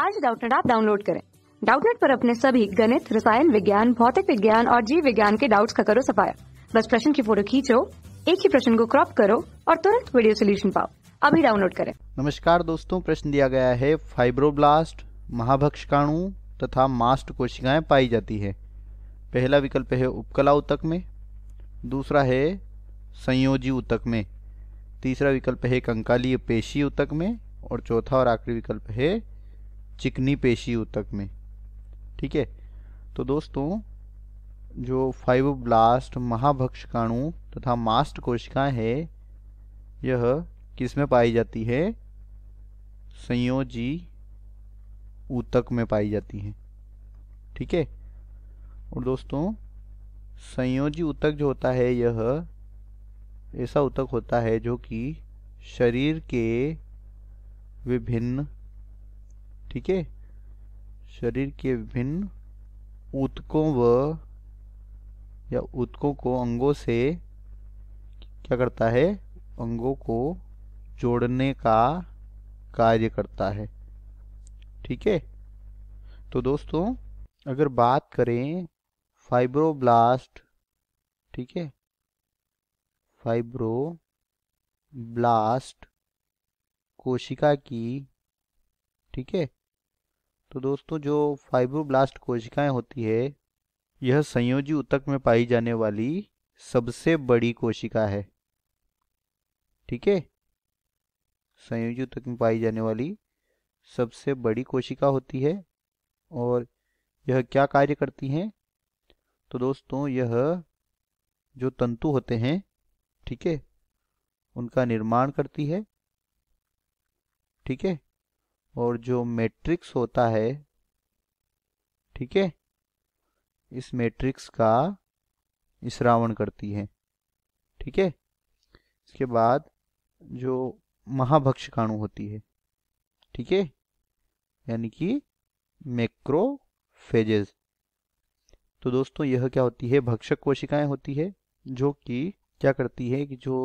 आज डाउटनेट आप डाउनलोड करें डाउटनेट पर अपने सभी गणित रसायन विज्ञान भौतिक विज्ञान और जीव विज्ञान के डाउट्स का करो सफाया बस प्रश्न की फोटो खींचो एक ही प्रश्न को क्रॉप करो और तुरंत वीडियो सोल्यूशन पाओ अभी डाउनलोड करें नमस्कार दोस्तों प्रश्न दिया गया है फाइब्रोब्लास्ट महाभक्षकाणु तथा मास्ट कोशिकाएं पाई जाती है पहला विकल्प है उपकला उतक में दूसरा है संयोजी उतक में तीसरा विकल्प है कंकालीय पेशी उतक में और चौथा और आखिरी विकल्प है चिकनी पेशी उतक में ठीक है तो दोस्तों जो फाइब्रोब्लास्ट महाभक्षकाणु तथा मास्ट कोशिकाएं है यह किस में पाई जाती है संयोजी ऊतक में पाई जाती है ठीक है और दोस्तों संयोजी ऊतक जो होता है यह ऐसा ऊतक होता है जो कि शरीर के विभिन्न ठीक है शरीर के विभिन्न ऊतकों व या ऊतकों को अंगों से क्या करता है अंगों को जोड़ने का कार्य करता है ठीक है तो दोस्तों अगर बात करें फाइब्रोब्लास्ट ठीक है फाइब्रोब्लास्ट कोशिका की ठीक है तो दोस्तों जो फाइब्रोब्लास्ट कोशिकाएं होती है यह संयोजी उतक में पाई जाने वाली सबसे बड़ी कोशिका है ठीक है संयोजी उतक में पाई जाने वाली सबसे बड़ी कोशिका होती है और यह क्या कार्य करती हैं तो दोस्तों यह जो तंतु होते हैं ठीक है उनका निर्माण करती है ठीक है और जो मैट्रिक्स होता है ठीक है इस मैट्रिक्स का श्रावण करती है ठीक है इसके बाद जो महाभक्षकाणु होती है ठीक है यानी कि मैक्रोफेजेस तो दोस्तों यह क्या होती है भक्षक कोशिकाएं होती है जो कि क्या करती है कि जो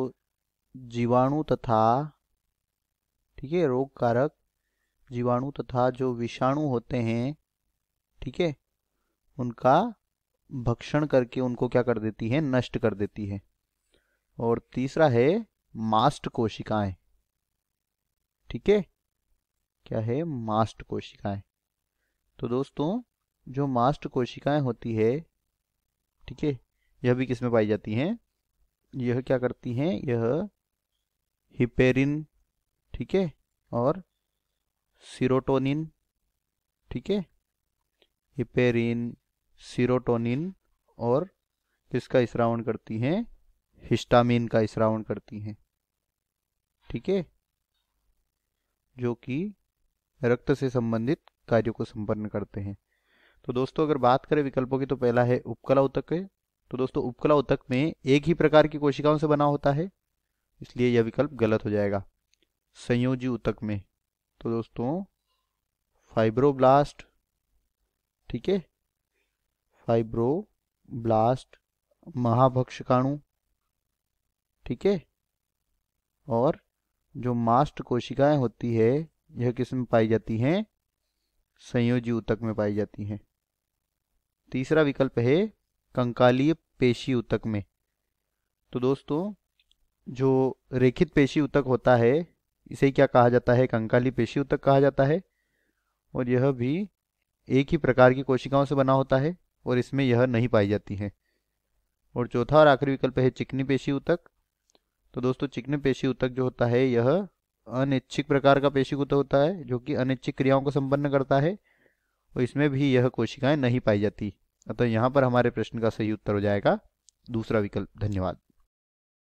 जीवाणु तथा ठीक है रोग कारक जीवाणु तथा जो विषाणु होते हैं ठीक है उनका भक्षण करके उनको क्या कर देती है नष्ट कर देती है और तीसरा है मास्ट कोशिकाएं ठीक है क्या है मास्ट कोशिकाएं तो दोस्तों जो मास्ट कोशिकाएं होती है ठीक है यह भी किसमें पाई जाती हैं यह क्या करती हैं यह हिपेरिन ठीक है और सीरोटोनिन ठीक है हिपेरिन सीरोटोनिन और किसका इसरावण करती हैं हिस्टामिन का इसरावण करती हैं ठीक है जो कि रक्त से संबंधित कार्यों को संपन्न करते हैं तो दोस्तों अगर बात करें विकल्पों की तो पहला है उपकला उतक है तो दोस्तों उपकला उतक में एक ही प्रकार की कोशिकाओं से बना होता है इसलिए यह विकल्प गलत हो जाएगा संयोजी उतक में तो दोस्तों फाइब्रोब्लास्ट ठीक है फाइब्रोब्लास्ट महाभक्षकाणु ठीक है और जो मास्ट कोशिकाएं होती है यह किसमें पाई जाती हैं संयोजी उतक में पाई जाती हैं तीसरा विकल्प है कंकालीय पेशी उतक में तो दोस्तों जो रेखित पेशी उतक होता है इसे क्या कहा जाता है कंकाली पेशी उत्तक कहा जाता है और यह भी एक ही प्रकार की कोशिकाओं से बना होता है और इसमें यह नहीं पाई जाती है और चौथा और आखिरी विकल्प है चिकनी पेशी उतक तो दोस्तों चिकनी पेशी उतक जो होता है यह अनैच्छिक प्रकार का पेशी उतक होता है जो कि अनैच्छिक क्रियाओं को संपन्न करता है और इसमें भी यह कोशिकाएं नहीं पाई जाती अतः यहाँ पर हमारे प्रश्न का सही उत्तर हो जाएगा दूसरा विकल्प धन्यवाद